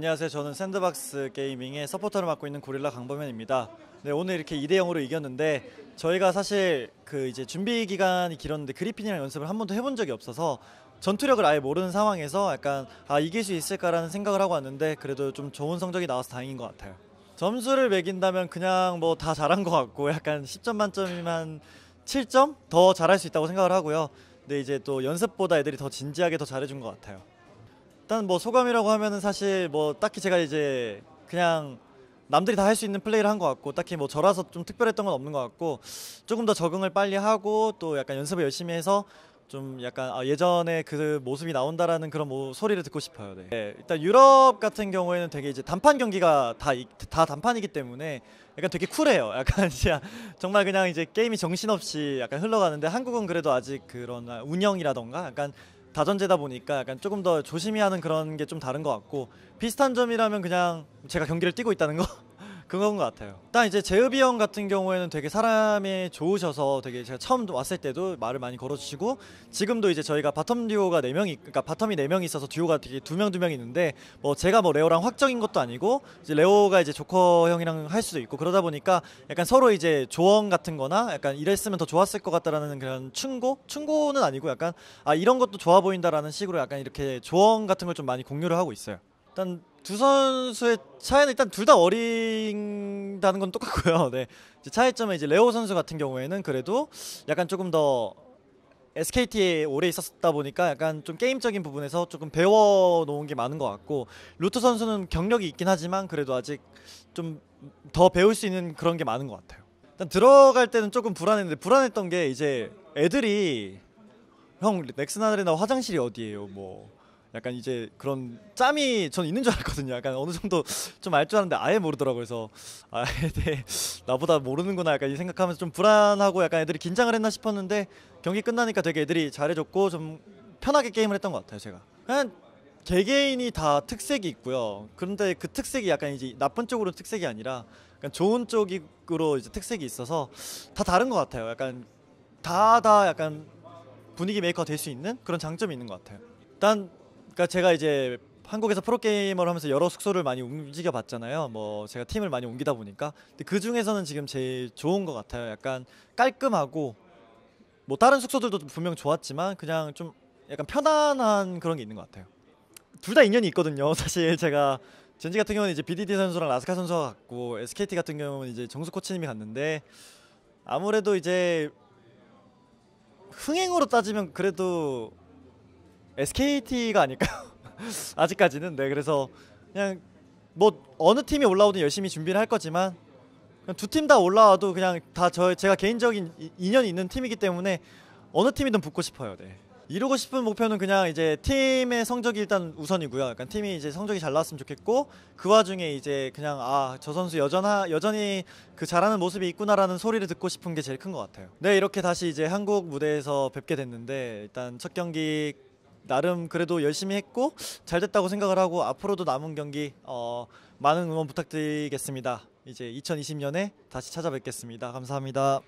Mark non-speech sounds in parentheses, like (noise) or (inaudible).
안녕하세요. 저는 샌드박스 게이밍의 서포터를 맡고 있는 고릴라 강범현입니다. 네, 오늘 이렇게 2대 0으로 이겼는데 저희가 사실 그 이제 준비 기간이 길었는데 그리핀이랑 연습을 한 번도 해본 적이 없어서 전투력을 아예 모르는 상황에서 약간 아 이길 수 있을까라는 생각을 하고 왔는데 그래도 좀 좋은 성적이 나와서 다행인 것 같아요. 점수를 매긴다면 그냥 뭐 다 잘한 것 같고 약간 10점 만점이면 7점 더 잘할 수 있다고 생각을 하고요. 근데 이제 또 연습보다 애들이 더 진지하게 더 잘해준 것 같아요. 일단 뭐 소감이라고 하면은 사실 뭐 딱히 제가 이제 그냥 남들이 다 할 수 있는 플레이를 한 것 같고 딱히 뭐 저라서 좀 특별했던 건 없는 것 같고 조금 더 적응을 빨리 하고 또 약간 연습을 열심히 해서 좀 약간 아, 예전에 그 모습이 나온다라는 그런 뭐 소리를 듣고 싶어요. 네. 네. 일단 유럽 같은 경우에는 되게 이제 단판 경기가 다 다 단판이기 때문에 약간 되게 쿨해요. (laughs) 약간 진짜 정말 그냥 이제 게임이 정신없이 약간 흘러가는데 한국은 그래도 아직 그런 운영이라던가 약간 다전제다 보니까 약간 조금 더 조심히 하는 그런 게 좀 다른 것 같고 비슷한 점이라면 그냥 제가 경기를 뛰고 있다는 거 그건 것 같아요. 일단 이제 제읍이형 같은 경우에는 되게 사람이 좋으셔서 되게 제가 처음 왔을 때도 말을 많이 걸어주시고 지금도 이제 저희가 바텀 듀오가 네 명이 그러니까 바텀이 네 명이 있어서 듀오가 되게 두 명 두 명 있는데 뭐 제가 뭐 레오랑 확정인 것도 아니고 이제 레오가 이제 조커 형이랑 할 수도 있고 그러다 보니까 약간 서로 이제 조언 같은거나 약간 이랬으면 더 좋았을 것 같다라는 그런 충고 충고는 아니고 약간 아 이런 것도 좋아 보인다라는 식으로 약간 이렇게 조언 같은 걸 좀 많이 공유를 하고 있어요. 일단 두 선수의 차이는 일단 둘 다 어린다는 건 똑같고요. (laughs) 네. 차이점은 이제 레오 선수 같은 경우에는 그래도 약간 조금 더 SKT에 오래 있었다 보니까 약간 좀 게임적인 부분에서 조금 배워 놓은 게 많은 것 같고 루트 선수는 경력이 있긴 하지만 그래도 아직 좀 더 배울 수 있는 그런 게 많은 것 같아요. 일단 들어갈 때는 조금 불안했는데 불안했던 게 이제 애들이 형 넥슨 하늘에 나 화장실이 어디예요? 뭐 약간 이제 그런 짬이 전 있는 줄 알았거든요. 약간 어느 정도 좀 알 줄 알았는데 아예 모르더라고요. 그래서 아예 (laughs) 네, 나보다 모르는구나 약간 이 생각하면서 좀 불안하고 약간 애들이 긴장을 했나 싶었는데 경기 끝나니까 되게 애들이 잘해줬고 좀 편하게 게임을 했던 것 같아요. 제가 그냥 개개인이 다 특색이 있고요. 그런데 그 특색이 약간 이제 나쁜 쪽으로 특색이 아니라 약간 좋은 쪽으로 이제 특색이 있어서 다 다른 것 같아요. 약간 다다 다 약간 분위기 메이커 될 수 있는 그런 장점이 있는 것 같아요. 일단 그러니까 제가 이제 한국에서 프로게이머를 하면서 여러 숙소를 많이 움직여 봤잖아요. 뭐 제가 팀을 많이 옮기다 보니까 근데 그 중에서는 지금 제일 좋은 것 같아요. 약간 깔끔하고 뭐 다른 숙소들도 분명 좋았지만 그냥 좀 약간 편안한 그런 게 있는 것 같아요. 둘 다 인연이 있거든요. (laughs) 사실 제가 젠지 같은 경우는 이제 BDD 선수랑 라스카 선수가 갔고 SKT 같은 경우는 이제 정수 코치님이 갔는데 아무래도 이제 흥행으로 따지면 그래도 SKT가 아닐까 (laughs) 아직까지는 네 그래서 그냥 뭐 어느 팀이 올라오든 열심히 준비를 할 거지만 두 팀 다 올라와도 그냥 다 저 제가 개인적인 인연이 있는 팀이기 때문에 어느 팀이든 붙고 싶어요. 네. 이루고 싶은 목표는 그냥 이제 팀의 성적이 일단 우선이고요. 약간 팀이 이제 성적이 잘 나왔으면 좋겠고 그 와중에 이제 그냥 아저 선수 여전하 여전히 그 잘하는 모습이 있구나라는 소리를 듣고 싶은 게 제일 큰 것 같아요. 네 이렇게 다시 이제 한국 무대에서 뵙게 됐는데 일단 첫 경기 나름 그래도 열심히 했고 잘 됐다고 생각을 하고 앞으로도 남은 경기 어, 많은 응원 부탁드리겠습니다. 이제 2020년에 다시 찾아뵙겠습니다. 감사합니다.